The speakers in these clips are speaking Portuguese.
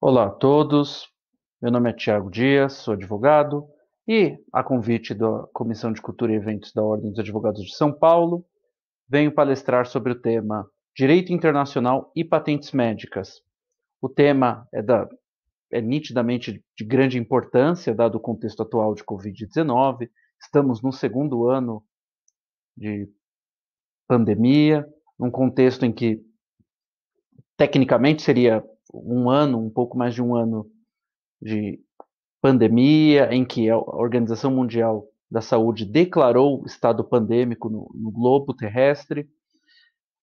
Olá a todos, meu nome é Tiago Dias, sou advogado e, a convite da Comissão de Cultura e Eventos da Ordem dos Advogados de São Paulo, venho palestrar sobre o tema Direito Internacional e Patentes Médicas. O tema é, da, é nitidamente de grande importância, dado o contexto atual de Covid-19, estamos no segundo ano de pandemia, num contexto em que tecnicamente seria um ano, um pouco mais de um ano de pandemia, em que a Organização Mundial da Saúde declarou estado pandêmico no, no globo terrestre.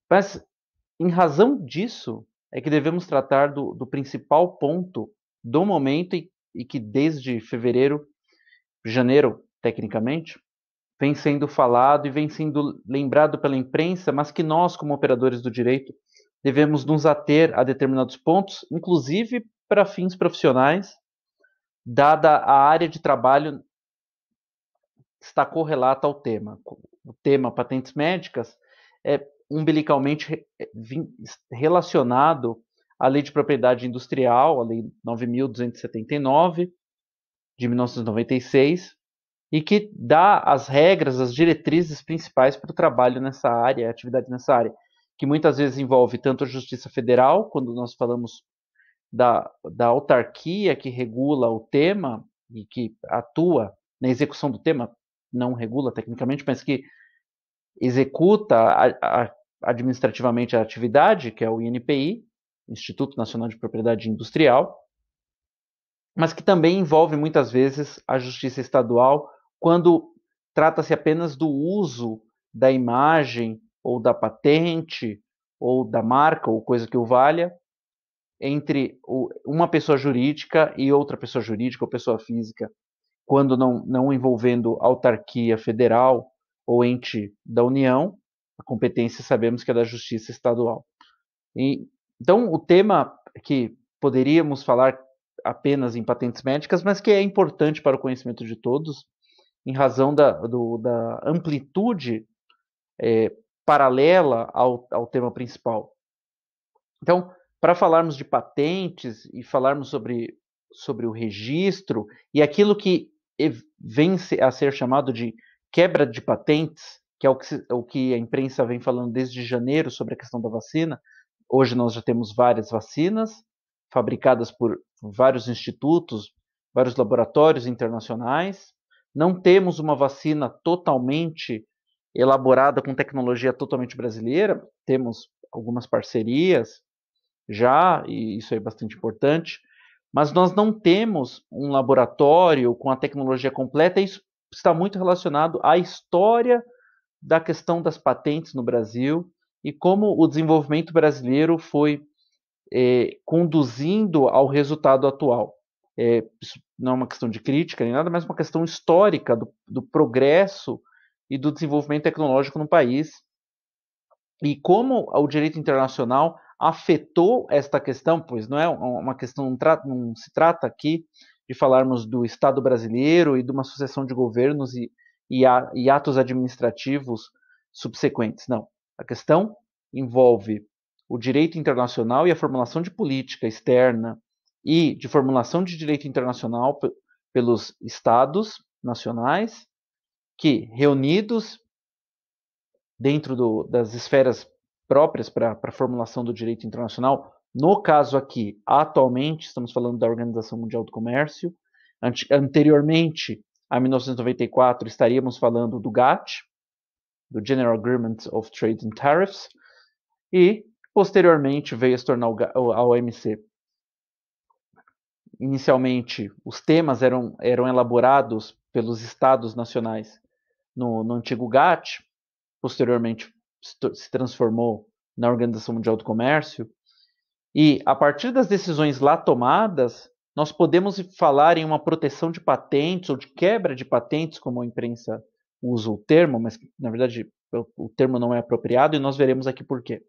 Mas, em razão disso, é que devemos tratar do, do principal ponto do momento e, e que desde fevereiro, janeiro, tecnicamente, vem sendo falado e vem sendo lembrado pela imprensa, mas que nós, como operadores do direito, devemos nos ater a determinados pontos, inclusive para fins profissionais, dada a área de trabalho que está correlata ao tema. O tema patentes médicas é umbilicalmente é, relacionado à Lei de Propriedade Industrial, a Lei 9279 de 1996, e que dá as regras, as diretrizes principais para o trabalho nessa área, a atividade nessa área que muitas vezes envolve tanto a Justiça Federal, quando nós falamos da, da autarquia que regula o tema e que atua na execução do tema, não regula tecnicamente, mas que executa a, a, administrativamente a atividade, que é o INPI, Instituto Nacional de Propriedade Industrial, mas que também envolve muitas vezes a justiça estadual quando trata-se apenas do uso da imagem ou da patente, ou da marca, ou coisa que o valha, entre uma pessoa jurídica e outra pessoa jurídica ou pessoa física, quando não, não envolvendo autarquia federal ou ente da União, a competência sabemos que é da Justiça Estadual. E, então, o tema que poderíamos falar apenas em patentes médicas, mas que é importante para o conhecimento de todos, em razão da, do, da amplitude é, paralela ao, ao tema principal. Então, para falarmos de patentes e falarmos sobre, sobre o registro e aquilo que vem a ser chamado de quebra de patentes, que é o que, se, o que a imprensa vem falando desde janeiro sobre a questão da vacina. Hoje nós já temos várias vacinas fabricadas por vários institutos, vários laboratórios internacionais. Não temos uma vacina totalmente elaborada com tecnologia totalmente brasileira. Temos algumas parcerias já, e isso é bastante importante, mas nós não temos um laboratório com a tecnologia completa, e isso está muito relacionado à história da questão das patentes no Brasil e como o desenvolvimento brasileiro foi é, conduzindo ao resultado atual. É, isso não é uma questão de crítica nem nada, mas uma questão histórica do, do progresso e do desenvolvimento tecnológico no país e como o direito internacional afetou esta questão, pois não é uma questão, não, se trata aqui de falarmos do Estado brasileiro e de uma sucessão de governos e, e, a, e atos administrativos subsequentes, não. A questão envolve o direito internacional e a formulação de política externa e de formulação de direito internacional pelos estados nacionais que, reunidos dentro do, das esferas próprias para a formulação do direito internacional, no caso aqui, atualmente, estamos falando da Organização Mundial do Comércio, anteriormente a 1994, estaríamos falando do GATT, do General Agreement of Trade and Tariffs, e posteriormente veio a se tornar a OMC. Inicialmente, os temas eram, eram elaborados pelos estados nacionais no, no antigo GATT, posteriormente se transformou na Organização Mundial do Comércio. E a partir das decisões lá tomadas, nós podemos falar em uma proteção de patentes ou de quebra de patentes, como a imprensa usa o termo, mas na verdade o termo não é apropriado e nós veremos aqui por quê.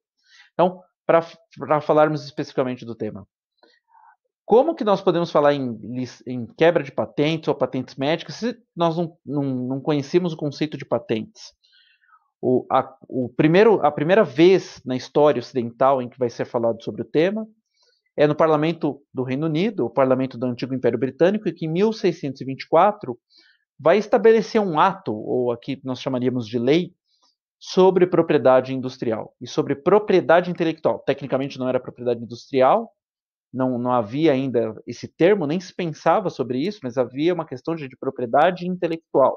Então, para falarmos especificamente do tema, como que nós podemos falar em, em quebra de patentes ou patentes médicas se nós não, não, não conhecemos o conceito de patentes? O, a, o primeiro, a primeira vez na história ocidental em que vai ser falado sobre o tema é no parlamento do Reino Unido, o parlamento do antigo Império Britânico, que em 1624 vai estabelecer um ato, ou aqui nós chamaríamos de lei, sobre propriedade industrial e sobre propriedade intelectual. Tecnicamente não era propriedade industrial, não, não havia ainda esse termo, nem se pensava sobre isso, mas havia uma questão de, de propriedade intelectual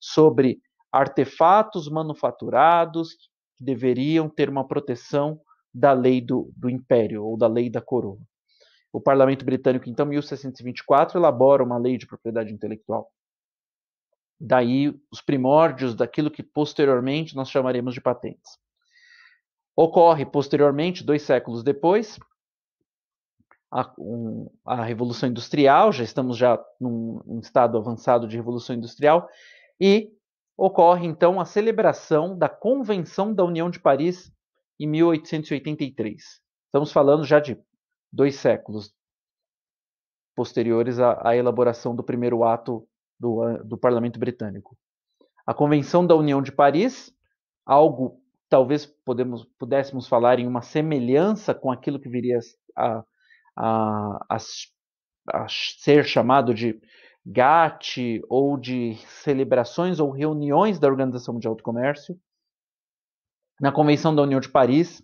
sobre artefatos manufaturados que deveriam ter uma proteção da lei do, do império ou da lei da coroa. O parlamento britânico, então, em 1624, elabora uma lei de propriedade intelectual. Daí os primórdios daquilo que posteriormente nós chamaremos de patentes. Ocorre posteriormente, dois séculos depois, a, um, a Revolução Industrial, já estamos já num, num estado avançado de Revolução Industrial, e ocorre então a celebração da Convenção da União de Paris em 1883. Estamos falando já de dois séculos posteriores à, à elaboração do primeiro ato do, do Parlamento Britânico. A Convenção da União de Paris, algo talvez podemos, pudéssemos falar em uma semelhança com aquilo que viria a a, a, a ser chamado de GATT ou de celebrações ou reuniões da Organização Mundial do Comércio. Na Convenção da União de Paris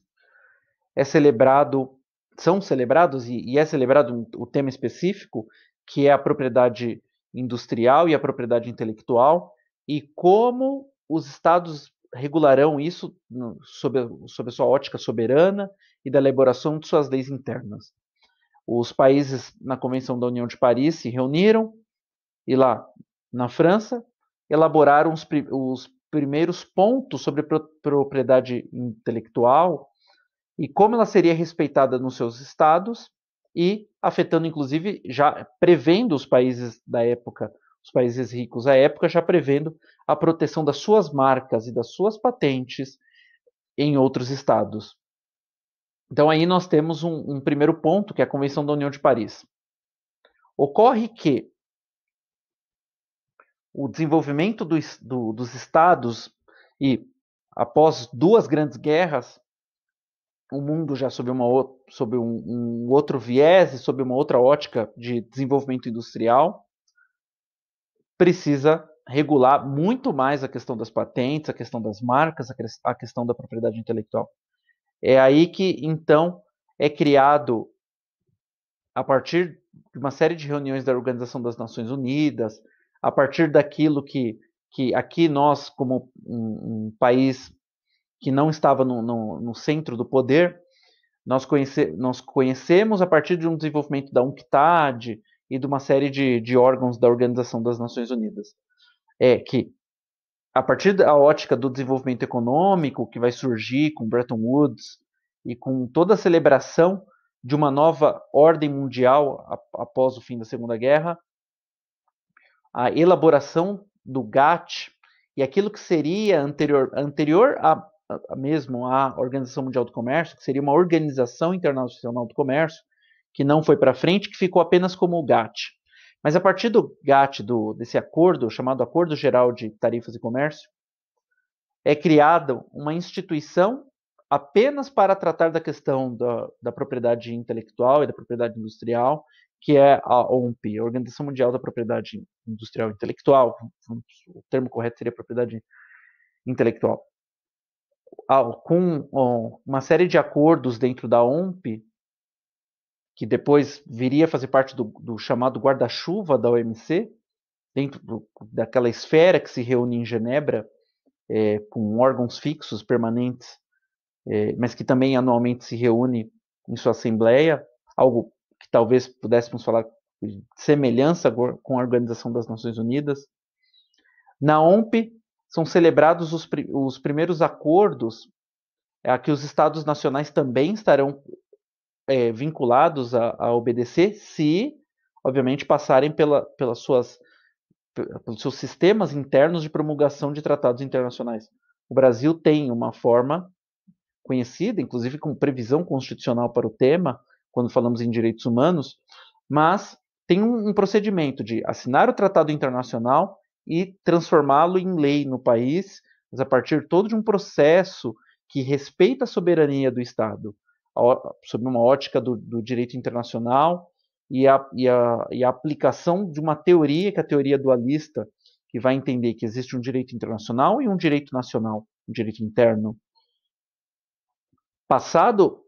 é celebrado, são celebrados e, e é celebrado um, o tema específico que é a propriedade industrial e a propriedade intelectual e como os estados regularão isso sob a sua ótica soberana e da elaboração de suas leis internas. Os países na Convenção da União de Paris se reuniram e lá na França elaboraram os, os primeiros pontos sobre propriedade intelectual e como ela seria respeitada nos seus estados e afetando inclusive já prevendo os países da época, os países ricos à época já prevendo a proteção das suas marcas e das suas patentes em outros estados. Então, aí nós temos um, um, primeiro ponto, que é a Convenção da União de Paris. Ocorre que o desenvolvimento do, do, dos estados e após duas grandes guerras, o mundo já sob, uma, sob um, um outro viés e sob uma outra ótica de desenvolvimento industrial, precisa regular muito mais a questão das patentes, a questão das marcas, a questão da propriedade intelectual. É aí que então é criado a partir de uma série de reuniões da Organização das Nações Unidas, a partir daquilo que, que aqui nós, como um, um país que não estava no, no, no centro do poder, nós, conhece, nós, conhecemos a partir de um desenvolvimento da UNCTAD e de uma série de, de órgãos da Organização das Nações Unidas, é que a partir da ótica do desenvolvimento econômico que vai surgir com Bretton Woods e com toda a celebração de uma nova ordem mundial após o fim da Segunda Guerra, a elaboração do GATT e aquilo que seria anterior, anterior a, a, mesmo à Organização Mundial do Comércio, que seria uma organização internacional do comércio, que não foi para frente, que ficou apenas como o GATT. Mas a partir do GATT, do, desse acordo, chamado Acordo Geral de Tarifas e Comércio, é criada uma instituição apenas para tratar da questão da, da, propriedade intelectual e da propriedade industrial, que é a OMP, a Organização Mundial da Propriedade Industrial e Intelectual, o termo correto seria propriedade intelectual. Com uma série de acordos dentro da OMP, que depois viria a fazer parte do, do chamado guarda-chuva da OMC, dentro do, daquela esfera que se reúne em Genebra, é, com órgãos fixos, permanentes, é, mas que também anualmente se reúne em sua assembleia, algo que talvez pudéssemos falar de semelhança com a Organização das Nações Unidas. Na OMP são celebrados os, os primeiros acordos é, a que os estados nacionais também estarão é, vinculados a, a, obedecer se, obviamente, passarem pela, pelas suas, pelos seus sistemas internos de promulgação de tratados internacionais. O Brasil tem uma forma conhecida, inclusive com previsão constitucional para o tema, quando falamos em direitos humanos, mas tem um, um procedimento de assinar o tratado internacional e transformá-lo em lei no país, mas a partir todo de um processo que respeita a soberania do Estado sob uma ótica do, do direito internacional e a, e, a, e a, aplicação de uma teoria, que é a teoria dualista, que vai entender que existe um direito internacional e um direito nacional, um direito interno. Passado,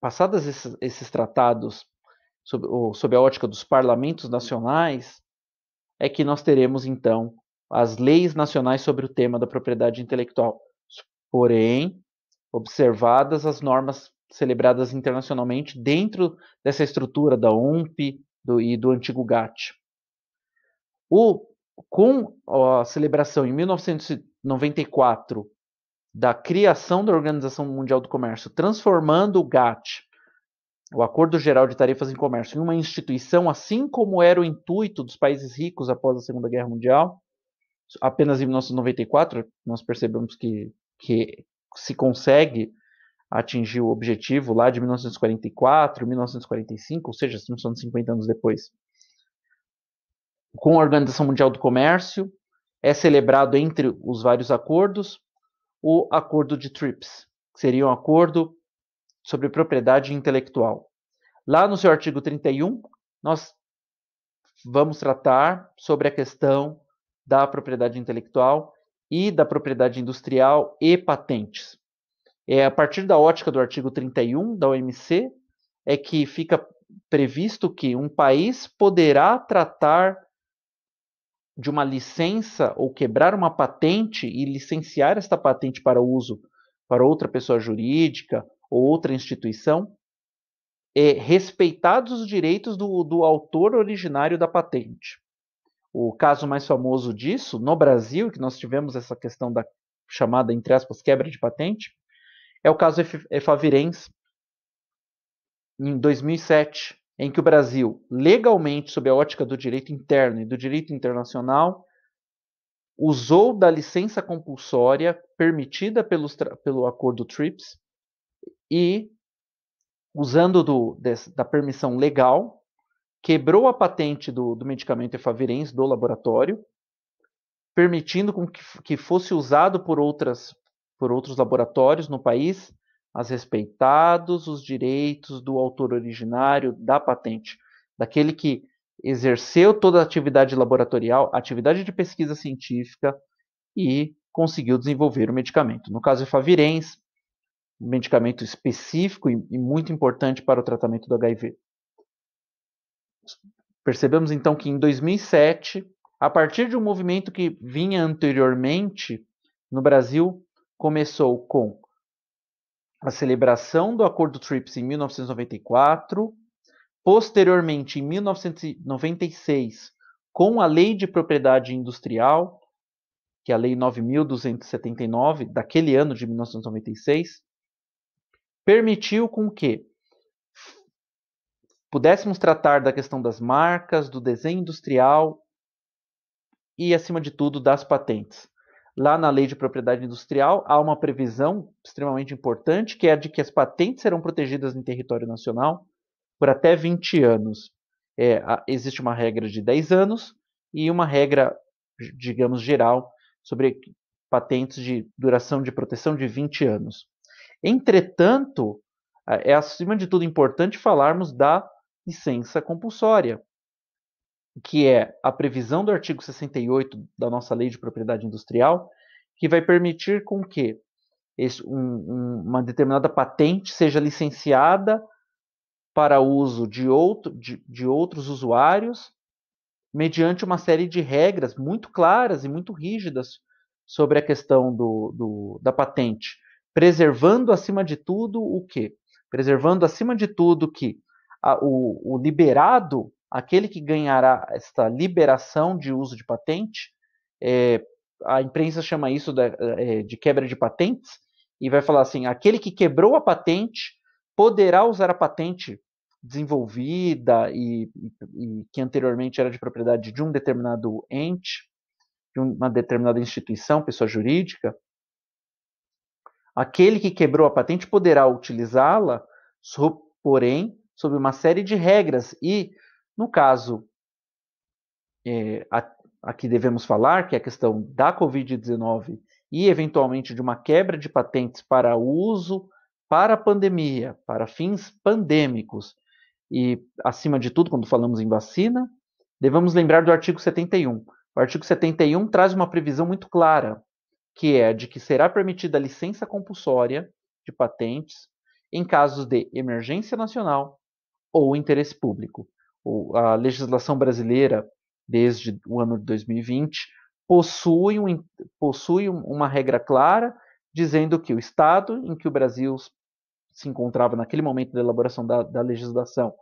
passadas esses, esses tratados sob, ou, sob a ótica dos parlamentos nacionais, é que nós teremos então as leis nacionais sobre o tema da propriedade intelectual, porém observadas as normas celebradas internacionalmente dentro dessa estrutura da OMP do, e do antigo GATT. O, com a celebração em 1994 da criação da Organização Mundial do Comércio, transformando o GATT, o Acordo Geral de Tarifas em Comércio, em uma instituição, assim como era o intuito dos países ricos após a Segunda Guerra Mundial, apenas em 1994 nós percebemos que, que se consegue atingiu o objetivo lá de 1944, 1945, ou seja, são 50 anos depois, com a Organização Mundial do Comércio, é celebrado entre os vários acordos o Acordo de TRIPS, que seria um acordo sobre propriedade intelectual. Lá no seu artigo 31, nós vamos tratar sobre a questão da propriedade intelectual e da propriedade industrial e patentes. É a partir da ótica do artigo 31 da OMC é que fica previsto que um país poderá tratar de uma licença ou quebrar uma patente e licenciar esta patente para uso para outra pessoa jurídica ou outra instituição, é, respeitados os direitos do, do autor originário da patente. O caso mais famoso disso, no Brasil, que nós tivemos essa questão da chamada, entre aspas, quebra de patente, é o caso Efavirense, em 2007, em que o Brasil, legalmente, sob a ótica do direito interno e do direito internacional, usou da licença compulsória permitida pelos, pelo acordo TRIPS e, usando do, des, da permissão legal, quebrou a patente do, do medicamento efavirens do laboratório, permitindo que, que fosse usado por outras por outros laboratórios no país, as respeitados os direitos do autor originário da patente, daquele que exerceu toda a atividade laboratorial, atividade de pesquisa científica e conseguiu desenvolver o medicamento. No caso efavirenz, um medicamento específico e muito importante para o tratamento do HIV. Percebemos então que em 2007, a partir de um movimento que vinha anteriormente no Brasil, começou com a celebração do Acordo TRIPS em 1994, posteriormente em 1996 com a Lei de Propriedade Industrial, que é a Lei 9279 daquele ano de 1996, permitiu com que pudéssemos tratar da questão das marcas, do desenho industrial e acima de tudo das patentes. Lá na lei de propriedade industrial há uma previsão extremamente importante, que é a de que as patentes serão protegidas em território nacional por até 20 anos. É, existe uma regra de 10 anos e uma regra, digamos, geral sobre patentes de duração de proteção de 20 anos. Entretanto, é acima de tudo importante falarmos da licença compulsória, que é a previsão do artigo 68 da nossa lei de propriedade industrial, que vai permitir com que esse, um, um, uma determinada patente seja licenciada para uso de, outro, de, de outros usuários, mediante uma série de regras muito claras e muito rígidas sobre a questão do, do, da patente, preservando acima de tudo o quê? Preservando acima de tudo que a, o, o liberado aquele que ganhará esta liberação de uso de patente, é, a imprensa chama isso de, é, de quebra de patentes, e vai falar assim: aquele que quebrou a patente poderá usar a patente desenvolvida e, e, e, que anteriormente era de propriedade de um determinado ente, de uma determinada instituição, pessoa jurídica, aquele que quebrou a patente poderá utilizá-la, porém, sob uma série de regras e no caso é, a, a que devemos falar, que é a questão da Covid-19 e eventualmente de uma quebra de patentes para uso para a pandemia, para fins pandêmicos, e acima de tudo, quando falamos em vacina, devemos lembrar do artigo 71. O artigo 71 traz uma previsão muito clara, que é a de que será permitida a licença compulsória de patentes em casos de emergência nacional ou interesse público a legislação brasileira, desde o ano de 2020, possui, um, possui uma regra clara dizendo que o Estado em que o Brasil se encontrava naquele momento da elaboração da, da legislação,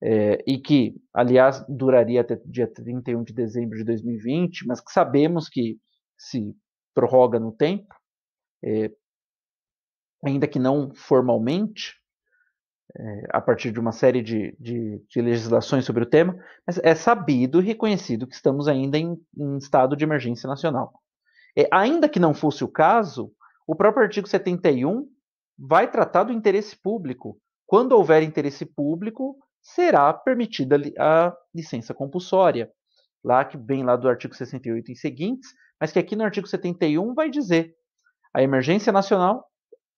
é, e que, aliás, duraria até dia 31 de dezembro de 2020, mas que sabemos que se prorroga no tempo, é, ainda que não formalmente, é, a partir de uma série de, de, de, legislações sobre o tema, mas é sabido e reconhecido que estamos ainda em, em estado de emergência nacional. É, ainda que não fosse o caso, o próprio artigo 71 vai tratar do interesse público. Quando houver interesse público, será permitida a licença compulsória, lá que vem lá do artigo 68 e seguintes, mas que aqui no artigo 71 vai dizer a emergência nacional,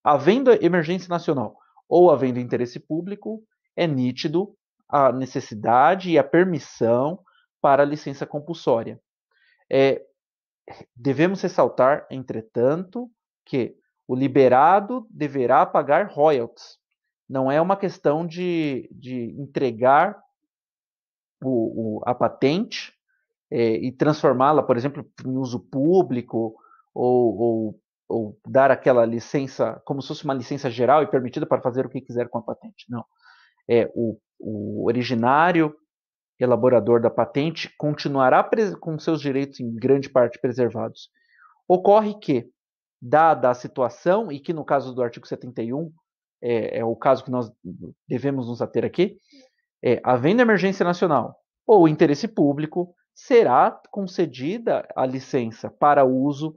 havendo emergência nacional ou havendo interesse público, é nítido a necessidade e a permissão para a licença compulsória. É, devemos ressaltar, entretanto, que o liberado deverá pagar royalties. Não é uma questão de, de entregar o, o, a patente é, e transformá-la, por exemplo, em uso público ou, ou ou dar aquela licença como se fosse uma licença geral e permitida para fazer o que quiser com a patente. Não. É o, o originário elaborador da patente continuará com seus direitos em grande parte preservados. Ocorre que, dada a situação, e que no caso do artigo 71 é, é o caso que nós devemos nos ater aqui, é, havendo emergência nacional ou interesse público, será concedida a licença para uso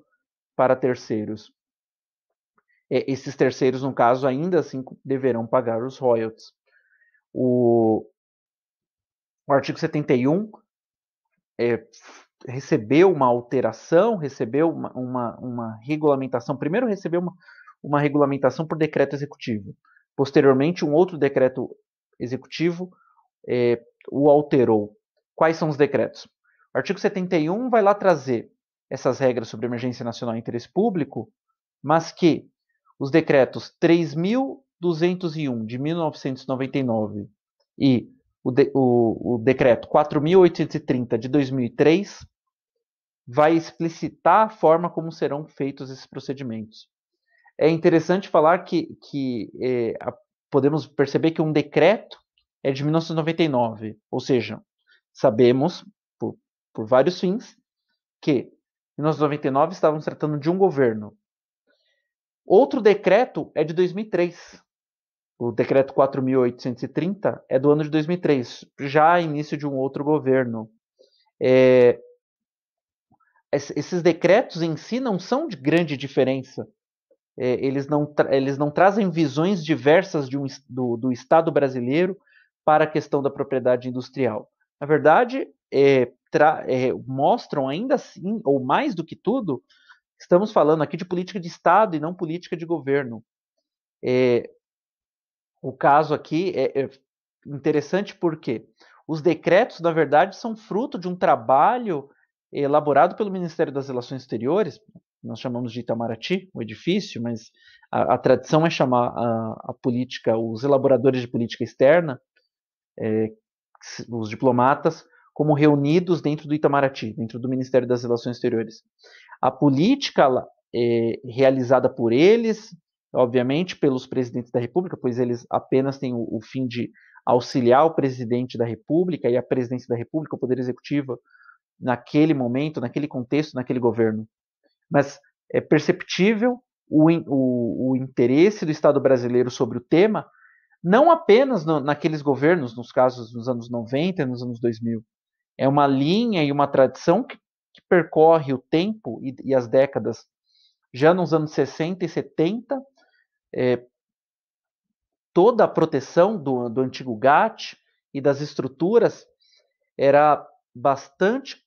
para terceiros. É, esses terceiros, no caso, ainda assim deverão pagar os royalties. O, o artigo 71 é, recebeu uma alteração, recebeu uma, uma, uma regulamentação. Primeiro, recebeu uma, uma regulamentação por decreto executivo. Posteriormente, um outro decreto executivo é, o alterou. Quais são os decretos? O artigo 71 vai lá trazer essas regras sobre emergência nacional e interesse público, mas que os decretos 3.201 de 1999 e o, de, o, o decreto 4.830 de 2003 vai explicitar a forma como serão feitos esses procedimentos. É interessante falar que, que é, a, podemos perceber que um decreto é de 1999, ou seja, sabemos, por, por vários fins, que 1999 nós, estávamos tratando de um governo. Outro decreto é de 2003. O decreto 4.830 é do ano de 2003, já início de um outro governo. É... Esses decretos em si não são de grande diferença. É, eles, não eles não trazem visões diversas um, do, do Estado brasileiro para a questão da propriedade industrial. Na verdade, é, é, mostram ainda assim, ou mais do que tudo, estamos falando aqui de política de Estado e não política de governo. É, o caso aqui é, é interessante porque os decretos, na verdade, são fruto de um trabalho elaborado pelo Ministério das Relações Exteriores, nós chamamos de Itamaraty, o edifício, mas a, a tradição é chamar a, a, política, os elaboradores de política externa, é, os diplomatas, como reunidos dentro do Itamaraty, dentro do Ministério das Relações Exteriores. A política é, realizada por eles, obviamente pelos presidentes da República, pois eles apenas têm o, o fim de auxiliar o presidente da República e a presidência da República, o Poder Executivo, naquele momento, naquele contexto, naquele governo. Mas é perceptível o, o, o interesse do Estado brasileiro sobre o tema, não apenas no, naqueles governos, nos casos nos anos 90 e nos anos 2000, é uma linha e uma tradição que, que percorre o tempo e, e, as décadas, já nos anos 60 e 70, é, eh, toda a proteção do, do antigo gat e das estruturas era bastante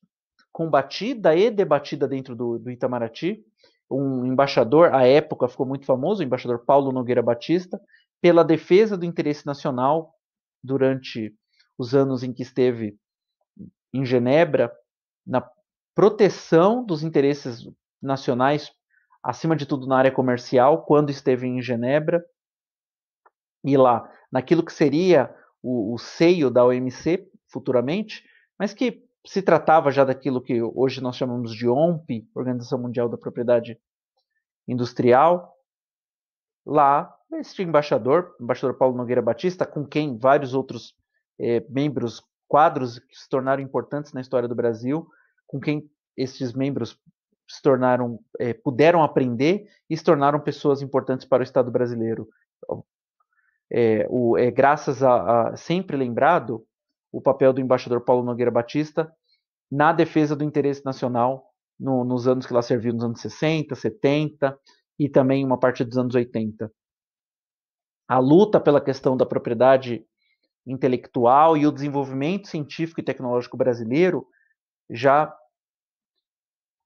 combatida e debatida dentro do, do Itamaraty. Um embaixador, à época, ficou muito famoso, o embaixador Paulo Nogueira Batista, pela defesa do interesse nacional durante os anos em que esteve em Genebra na proteção dos interesses nacionais, acima de tudo na área comercial, quando esteve em Genebra e lá naquilo que seria o, o seio da OMC futuramente, mas que se tratava já daquilo que hoje nós chamamos de OMP, Organização Mundial da Propriedade Industrial. Lá, este embaixador, embaixador Paulo Nogueira Batista, com quem vários outros eh, membros quadros que se tornaram importantes na história do Brasil, com quem esses membros se tornaram, é, puderam aprender e se tornaram pessoas importantes para o Estado brasileiro. É, o, é, graças a, a, sempre lembrado o papel do embaixador Paulo Nogueira Batista na defesa do interesse nacional no, nos anos que lá serviu, nos anos 60, 70 e também uma parte dos anos 80. A luta pela questão da propriedade intelectual e o desenvolvimento científico e tecnológico brasileiro já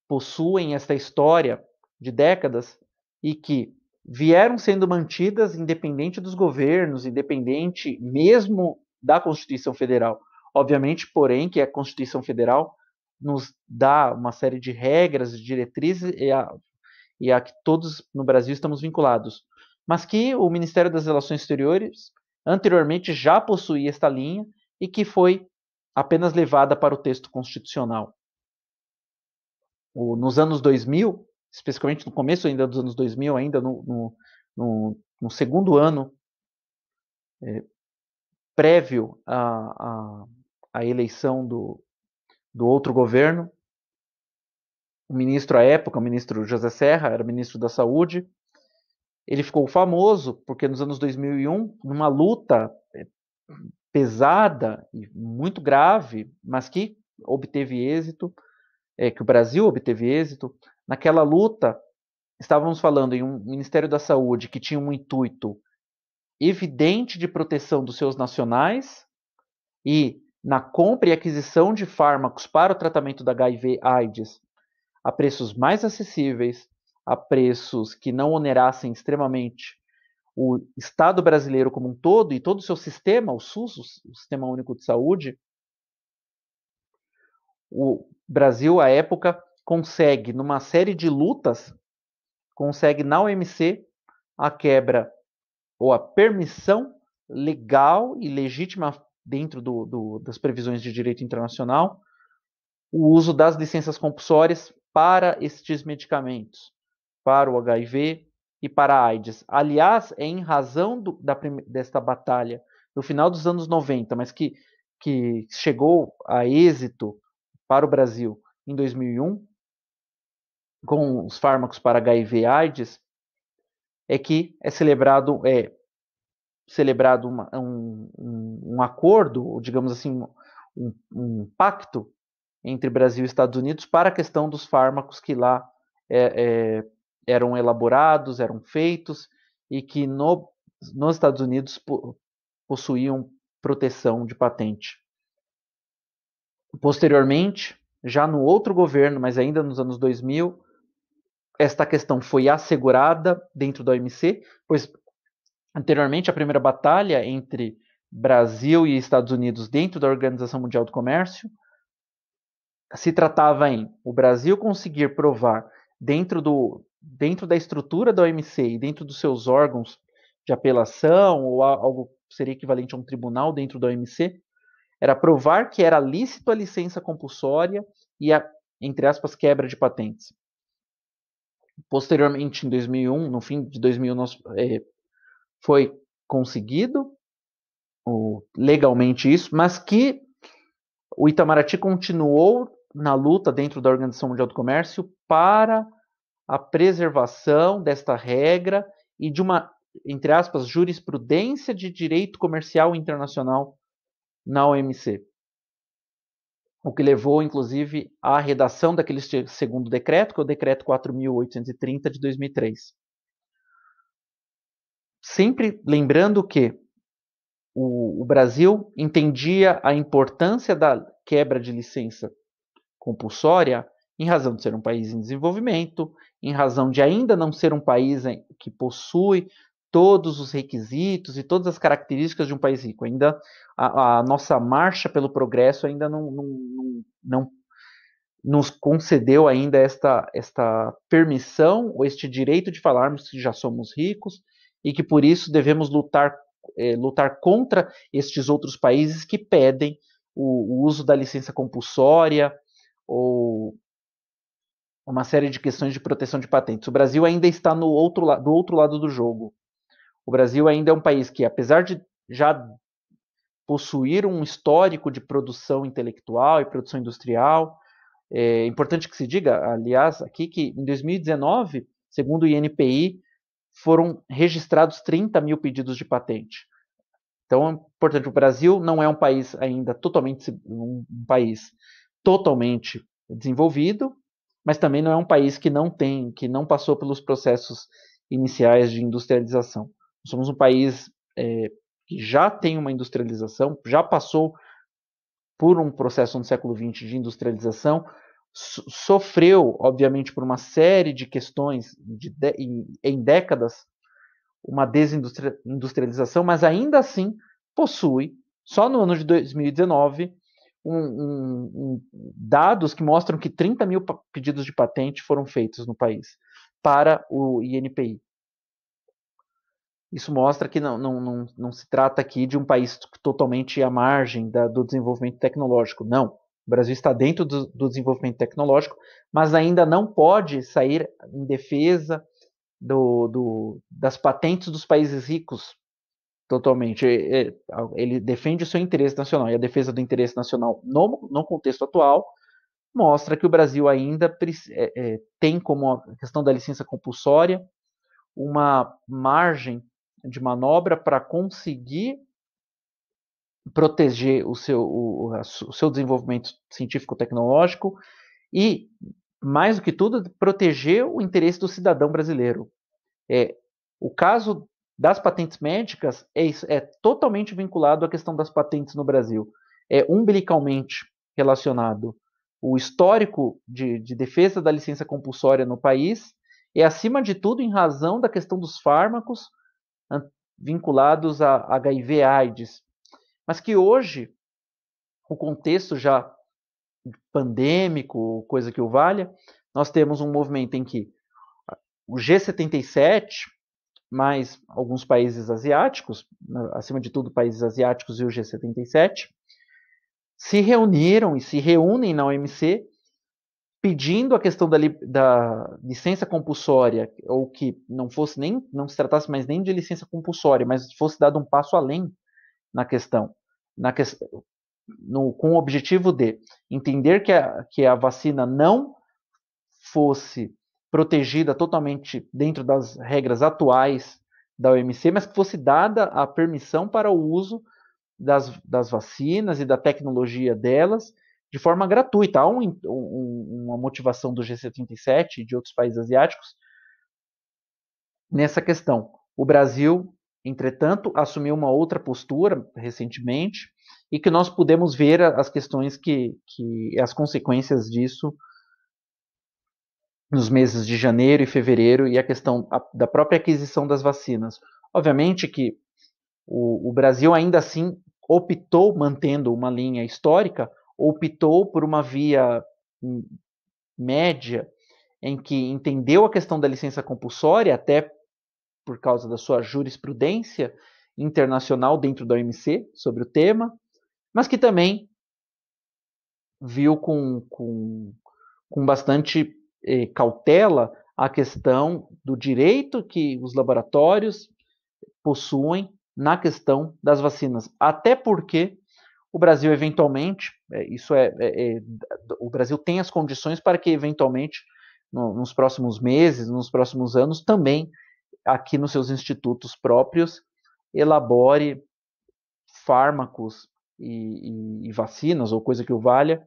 possuem esta história de décadas e que vieram sendo mantidas independente dos governos, independente mesmo da Constituição Federal. Obviamente, porém, que a Constituição Federal nos dá uma série de regras, de diretrizes e a, e a que todos no Brasil estamos vinculados, mas que o Ministério das Relações Exteriores anteriormente já possuía esta linha e que foi apenas levada para o texto constitucional. O, nos anos 2000, especificamente no começo ainda dos anos 2000, ainda no, no, no, no segundo ano é, prévio à, eleição do, do outro governo, o ministro à época, o ministro José Serra, era ministro da Saúde, ele ficou famoso porque nos anos 2001, numa luta é, pesada e muito grave, mas que obteve êxito, é, que o Brasil obteve êxito, naquela luta estávamos falando em um Ministério da Saúde que tinha um intuito evidente de proteção dos seus nacionais e na compra e aquisição de fármacos para o tratamento da HIV/AIDS a preços mais acessíveis, a preços que não onerassem extremamente o Estado brasileiro como um todo e todo o seu sistema, o SUS, o Sistema Único de Saúde, o Brasil, à época, consegue, numa série de lutas, consegue na OMC a quebra ou a permissão legal e legítima dentro do, do, das previsões de direito internacional o uso das licenças compulsórias para estes medicamentos para o HIV e para a AIDS. Aliás, é em razão do, da, desta batalha no final dos anos 90, mas que, que chegou a êxito para o Brasil em 2001, com os fármacos para HIV e AIDS, é que é celebrado, é, celebrado uma, um, um, acordo, digamos assim, um, um, pacto entre Brasil e Estados Unidos para a questão dos fármacos que lá é, é eram elaborados, eram feitos e que no, nos Estados Unidos possuíam proteção de patente. Posteriormente, já no outro governo, mas ainda nos anos 2000, esta questão foi assegurada dentro da OMC, pois anteriormente a primeira batalha entre Brasil e Estados Unidos dentro da Organização Mundial do Comércio se tratava em o Brasil conseguir provar dentro do dentro da estrutura da OMC e dentro dos seus órgãos de apelação ou algo seria equivalente a um tribunal dentro da OMC, era provar que era lícito a licença compulsória e a, entre aspas, quebra de patentes. Posteriormente, em 2001, no fim de 2001, nós, é, foi conseguido o, legalmente isso, mas que o Itamaraty continuou na luta dentro da Organização Mundial do Comércio para a preservação desta regra e de uma, entre aspas, jurisprudência de direito comercial internacional na OMC. O que levou, inclusive, à redação daquele segundo decreto, que é o Decreto 4.830 de 2003. Sempre lembrando que o, o Brasil entendia a importância da quebra de licença compulsória em razão de ser um país em desenvolvimento, em razão de ainda não ser um país eh, que possui todos os requisitos e todas as características de um país rico. Ainda a, a nossa marcha pelo progresso ainda não, não, não, não nos concedeu ainda esta, esta permissão ou este direito de falarmos que já somos ricos e que por isso devemos lutar, é, lutar contra estes outros países que pedem o, o uso da licença compulsória ou uma série de questões de proteção de patentes. O Brasil ainda está no outro do outro lado do jogo. O Brasil ainda é um país que, apesar de já possuir um histórico de produção intelectual e produção industrial, é importante que se diga, aliás, aqui que em 2019, segundo o INPI, foram registrados 30 mil pedidos de patente. Então, é importante, o Brasil não é um país ainda totalmente um país totalmente desenvolvido, mas também não é um país que não tem, que não passou pelos processos iniciais de industrialização. Somos um país é, que já tem uma industrialização, já passou por um processo no século XX de industrialização, sofreu, obviamente, por uma série de questões de de, em, em décadas, uma desindustrialização, mas ainda assim possui, só no ano de 2019, um, um, um, dados que mostram que 30 mil pedidos de patente foram feitos no país para o INPI. Isso mostra que não, não, não, não se trata aqui de um país totalmente à margem da, do desenvolvimento tecnológico. Não. O Brasil está dentro do, do desenvolvimento tecnológico, mas ainda não pode sair em defesa do, do, das patentes dos países ricos Totalmente. É, é, ele defende o seu interesse nacional e a defesa do interesse nacional no, no contexto atual mostra que o Brasil ainda é, é, tem como a questão da licença compulsória uma margem de manobra para conseguir proteger o seu, o, o seu desenvolvimento científico-tecnológico e, mais do que tudo, proteger o interesse do cidadão brasileiro. É, o caso das patentes médicas é, é totalmente vinculado à questão das patentes no Brasil. É umbilicalmente relacionado. O histórico de, de defesa da licença compulsória no país é, acima de tudo, em razão da questão dos fármacos vinculados a HIV-AIDS, mas que hoje o contexto já pandêmico, coisa que o valha, nós temos um movimento em que o G77, mais alguns países asiáticos, né, acima de tudo países asiáticos e o G77, se reuniram e se reúnem na OMC pedindo a questão da, da, licença compulsória, ou que não fosse nem, não se tratasse mais nem de licença compulsória, mas fosse dado um passo além na questão, na que, no, com o objetivo de entender que a, que a vacina não fosse protegida totalmente dentro das regras atuais da OMC, mas que fosse dada a permissão para o uso das, das vacinas e da tecnologia delas de forma gratuita. Há um, um, uma motivação do G77 e de outros países asiáticos nessa questão. O Brasil, entretanto, assumiu uma outra postura recentemente e que nós pudemos ver as questões que, que as consequências disso nos meses de janeiro e fevereiro e a questão da própria aquisição das vacinas. Obviamente que o, o Brasil ainda assim optou, mantendo uma linha histórica, optou por uma via média em que entendeu a questão da licença compulsória, até por causa da sua jurisprudência internacional dentro da OMC sobre o tema, mas que também viu com, com, com bastante eh, cautela a questão do direito que os laboratórios possuem na questão das vacinas, até porque o Brasil eventualmente, é, isso é, é, é, o Brasil tem as condições para que eventualmente no, nos próximos meses, nos próximos anos, também aqui nos seus institutos próprios elabore fármacos e, e, e vacinas ou coisa que o valha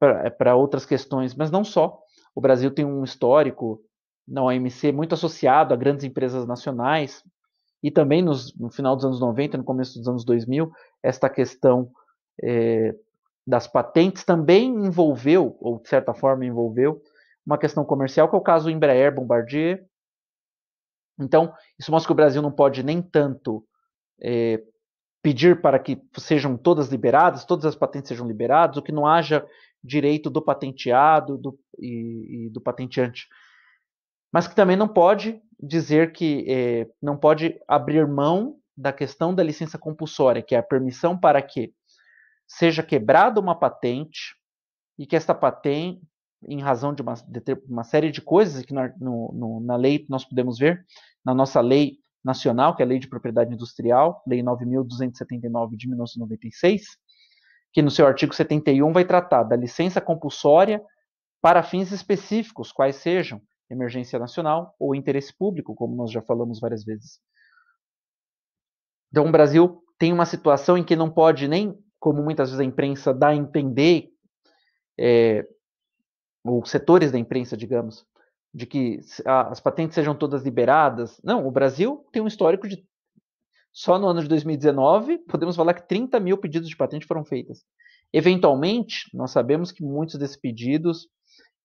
para é, outras questões, mas não só o Brasil tem um histórico na OMC muito associado a grandes empresas nacionais e também nos, no final dos anos 90, no começo dos anos 2000, esta questão é, das patentes também envolveu, ou de certa forma envolveu, uma questão comercial, que é o caso Embraer Bombardier. Então, isso mostra que o Brasil não pode nem tanto é, pedir para que sejam todas liberadas, todas as patentes sejam liberadas, ou que não haja direito do patenteado do, e, e, do patenteante, mas que também não pode dizer que eh, não pode abrir mão da questão da licença compulsória, que é a permissão para que seja quebrada uma patente e que esta patente, em razão de uma, de uma série de coisas que na, no, no, na lei nós podemos ver, na nossa lei nacional, que é a Lei de Propriedade Industrial, Lei 9.279 de 1996, que no seu artigo 71 vai tratar da licença compulsória para fins específicos, quais sejam emergência nacional ou interesse público, como nós já falamos várias vezes. Então, o Brasil tem uma situação em que não pode nem, como muitas vezes a imprensa dá a entender, é, ou setores da imprensa, digamos, de que as patentes sejam todas liberadas. Não, o Brasil tem um histórico de só no ano de 2019, podemos falar que 30 mil pedidos de patente foram feitas. Eventualmente, nós sabemos que muitos desses pedidos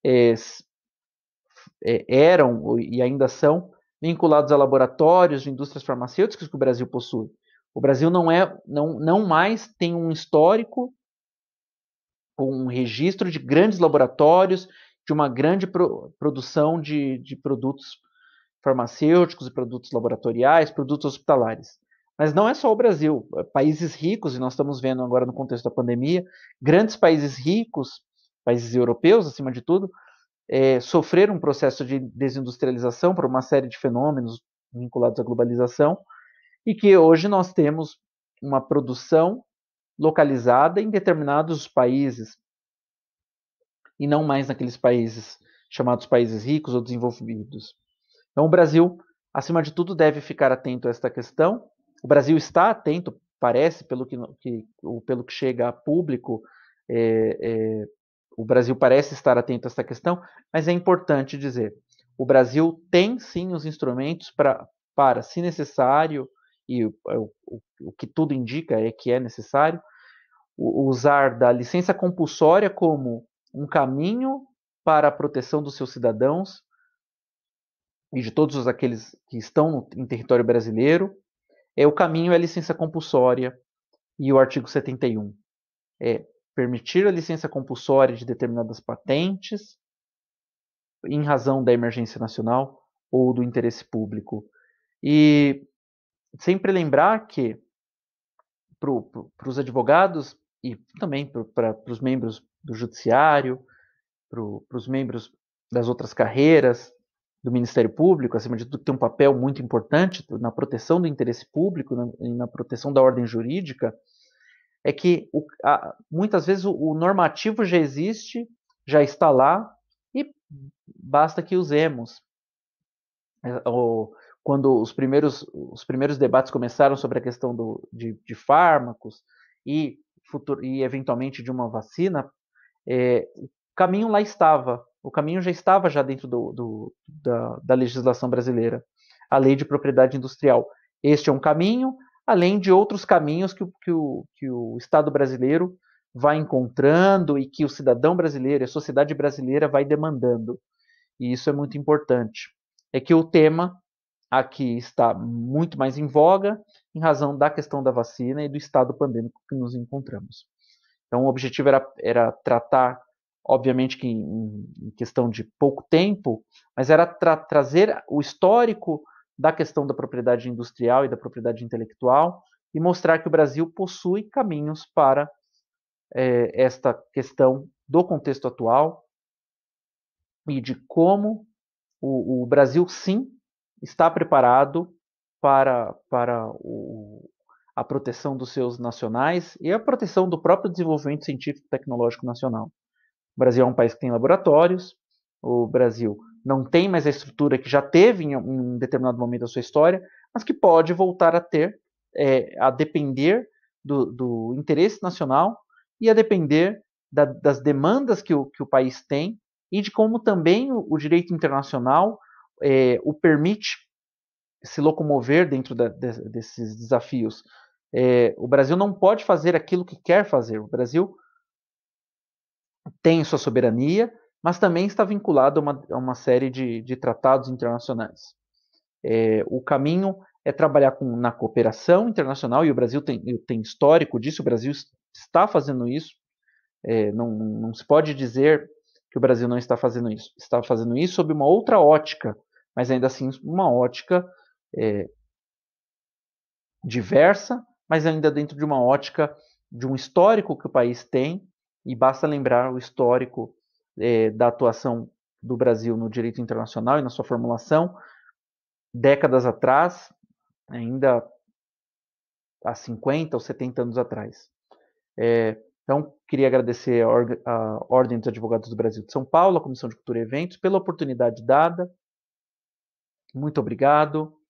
é, eram e ainda são vinculados a laboratórios de indústrias farmacêuticas que o Brasil possui. O Brasil não é, não, não mais tem um histórico com um registro de grandes laboratórios, de uma grande pro, produção de, de produtos farmacêuticos, produtos laboratoriais, produtos hospitalares. Mas não é só o Brasil. Países ricos, e nós estamos vendo agora no contexto da pandemia, grandes países ricos, países europeus acima de tudo, é, sofreram um processo de desindustrialização por uma série de fenômenos vinculados à globalização, e que hoje nós temos uma produção localizada em determinados países, e não mais naqueles países chamados países ricos ou desenvolvidos. Então, o Brasil, acima de tudo, deve ficar atento a esta questão o Brasil está atento, parece, pelo que, que pelo que chega a público, é, é, o Brasil parece estar atento a essa questão, mas é importante dizer: o Brasil tem sim os instrumentos pra, para, se necessário, e o, é, o, o que tudo indica é que é necessário, usar da licença compulsória como um caminho para a proteção dos seus cidadãos e de todos aqueles que estão em território brasileiro, é, o caminho é a licença compulsória e o artigo 71. É permitir a licença compulsória de determinadas patentes em razão da emergência nacional ou do interesse público. E sempre lembrar que para os advogados e também para os membros do judiciário, para os membros das outras carreiras, do Ministério Público, acima de tudo, que tem um papel muito importante na proteção do interesse público né, e na proteção da ordem jurídica, é que o, a, muitas vezes o, o normativo já existe, já está lá, e basta que usemos. É, quando os primeiros, os primeiros debates começaram sobre a questão do, de, de fármacos e, futuro, e eventualmente de uma vacina, é, o caminho lá estava. O caminho já estava já dentro do, do, da, da legislação brasileira, a lei de propriedade industrial. Este é um caminho, além de outros caminhos que, que, o, que o Estado brasileiro vai encontrando e que o cidadão brasileiro, a sociedade brasileira vai demandando. E isso é muito importante. É que o tema aqui está muito mais em voga em razão da questão da vacina e do estado pandêmico que nos encontramos. Então, o objetivo era, era tratar obviamente que em, em questão de pouco tempo, mas era tra trazer o histórico da questão da propriedade industrial e da propriedade intelectual e mostrar que o Brasil possui caminhos para é, esta questão do contexto atual e de como o, o Brasil, sim, está preparado para, para o, a proteção dos seus nacionais e a proteção do próprio desenvolvimento científico e tecnológico nacional. O Brasil é um país que tem laboratórios, o Brasil não tem mais a estrutura que já teve em um determinado momento da sua história, mas que pode voltar a ter, é, a depender do, do, interesse nacional e a depender da, das demandas que o, que o país tem e de como também o, o direito internacional é, o permite se locomover dentro da, de, desses desafios. É, o Brasil não pode fazer aquilo que quer fazer. O Brasil tem sua soberania, mas também está vinculado a uma, a uma série de, de, tratados internacionais. É, o caminho é trabalhar com, na cooperação internacional, e o Brasil tem, tem histórico disso, o Brasil está fazendo isso, é, não, não, se pode dizer que o Brasil não está fazendo isso. Está fazendo isso sob uma outra ótica, mas ainda assim uma ótica é, diversa, mas ainda dentro de uma ótica de um histórico que o país tem e basta lembrar o histórico é, da atuação do Brasil no direito internacional e na sua formulação, décadas atrás, ainda há 50 ou 70 anos atrás. É, então, queria agradecer à Ordem dos Advogados do Brasil de São Paulo, à Comissão de Cultura e Eventos, pela oportunidade dada. Muito obrigado.